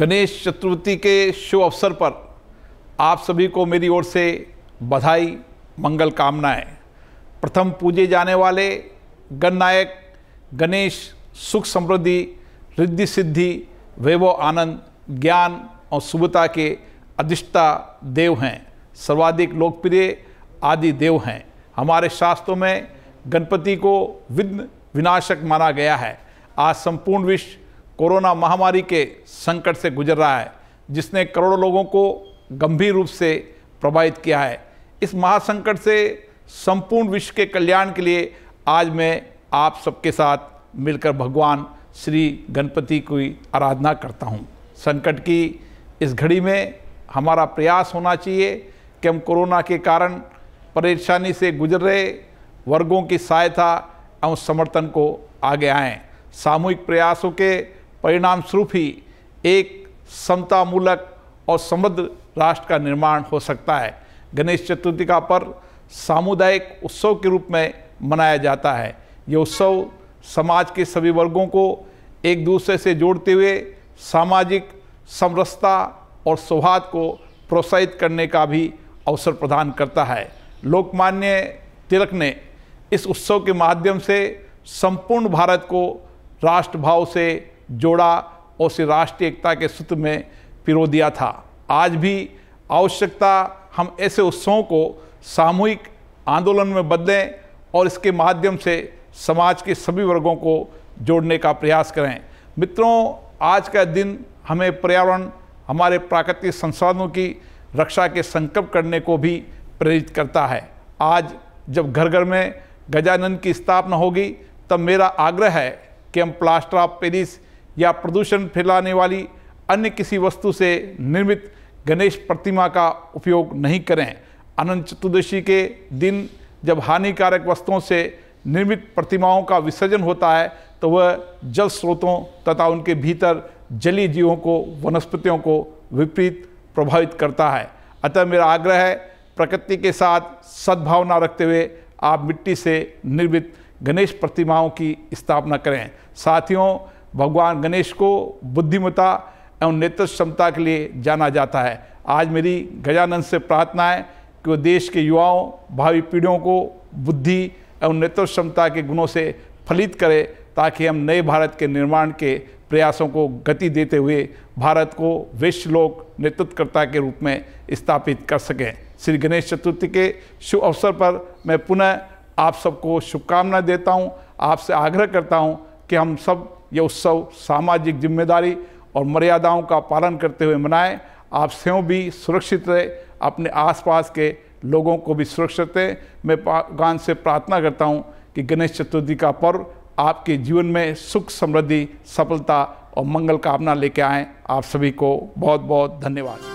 गणेश चतुर्थी के शुभ अवसर पर आप सभी को मेरी ओर से बधाई मंगल कामनाएं प्रथम पूजे जाने वाले गणनायक गणेश सुख समृद्धि रिद्धि सिद्धि वैभव आनंद ज्ञान और शुभता के अधिष्ठा देव हैं सर्वाधिक लोकप्रिय आदि देव हैं हमारे शास्त्रों में गणपति को विघ्न विनाशक माना गया है आज संपूर्ण विश्व कोरोना महामारी के संकट से गुजर रहा है जिसने करोड़ों लोगों को गंभीर रूप से प्रभावित किया है इस महासंकट से संपूर्ण विश्व के कल्याण के लिए आज मैं आप सबके साथ मिलकर भगवान श्री गणपति की आराधना करता हूँ संकट की इस घड़ी में हमारा प्रयास होना चाहिए कि हम कोरोना के कारण परेशानी से गुजर रहे वर्गों की सहायता एवं समर्थन को आगे आएँ सामूहिक प्रयासों के परिणाम स्वरूप ही एक समतामूलक और समृद्ध राष्ट्र का निर्माण हो सकता है गणेश चतुर्थी का पर्व सामुदायिक उत्सव के रूप में मनाया जाता है ये उत्सव समाज के सभी वर्गों को एक दूसरे से जोड़ते हुए सामाजिक समरसता और सौहार्द को प्रोत्साहित करने का भी अवसर प्रदान करता है लोकमान्य तिलक ने इस उत्सव के माध्यम से संपूर्ण भारत को राष्ट्रभाव से जोड़ा और उसे राष्ट्रीय एकता के सूत्र में पिरो दिया था आज भी आवश्यकता हम ऐसे उत्सवों को सामूहिक आंदोलन में बदलें और इसके माध्यम से समाज के सभी वर्गों को जोड़ने का प्रयास करें मित्रों आज का दिन हमें पर्यावरण हमारे प्राकृतिक संसाधनों की रक्षा के संकल्प करने को भी प्रेरित करता है आज जब घर घर में गजानन की स्थापना होगी तब मेरा आग्रह है कि हम प्लास्टर ऑफ पेरिस या प्रदूषण फैलाने वाली अन्य किसी वस्तु से निर्मित गणेश प्रतिमा का उपयोग नहीं करें अनंत चतुर्दशी के दिन जब हानिकारक वस्तुओं से निर्मित प्रतिमाओं का विसर्जन होता है तो वह जल स्रोतों तथा उनके भीतर जलीय जीवों को वनस्पतियों को विपरीत प्रभावित करता है अतः मेरा आग्रह है प्रकृति के साथ सद्भावना रखते हुए आप मिट्टी से निर्मित गणेश प्रतिमाओं की स्थापना करें साथियों भगवान गणेश को बुद्धिमता एवं नेतृत्व क्षमता के लिए जाना जाता है आज मेरी गजानंद से प्रार्थना है कि वो देश के युवाओं भावी पीढ़ियों को बुद्धि एवं नेतृत्व क्षमता के गुणों से फलित करे ताकि हम नए भारत के निर्माण के प्रयासों को गति देते हुए भारत को विश्व लोक नेतृत्वकर्ता के रूप में स्थापित कर सकें श्री गणेश चतुर्थी के शुभ अवसर पर मैं पुनः आप सबको शुभकामना देता हूँ आपसे आग्रह करता हूँ कि हम सब ये उत्सव सामाजिक जिम्मेदारी और मर्यादाओं का पालन करते हुए मनाएं आप स्वयं भी सुरक्षित रहे अपने आसपास के लोगों को भी सुरक्षित रहें मैं भगवान से प्रार्थना करता हूँ कि गणेश चतुर्थी का पर्व आपके जीवन में सुख समृद्धि सफलता और मंगल कामना लेके आएँ आप सभी को बहुत बहुत धन्यवाद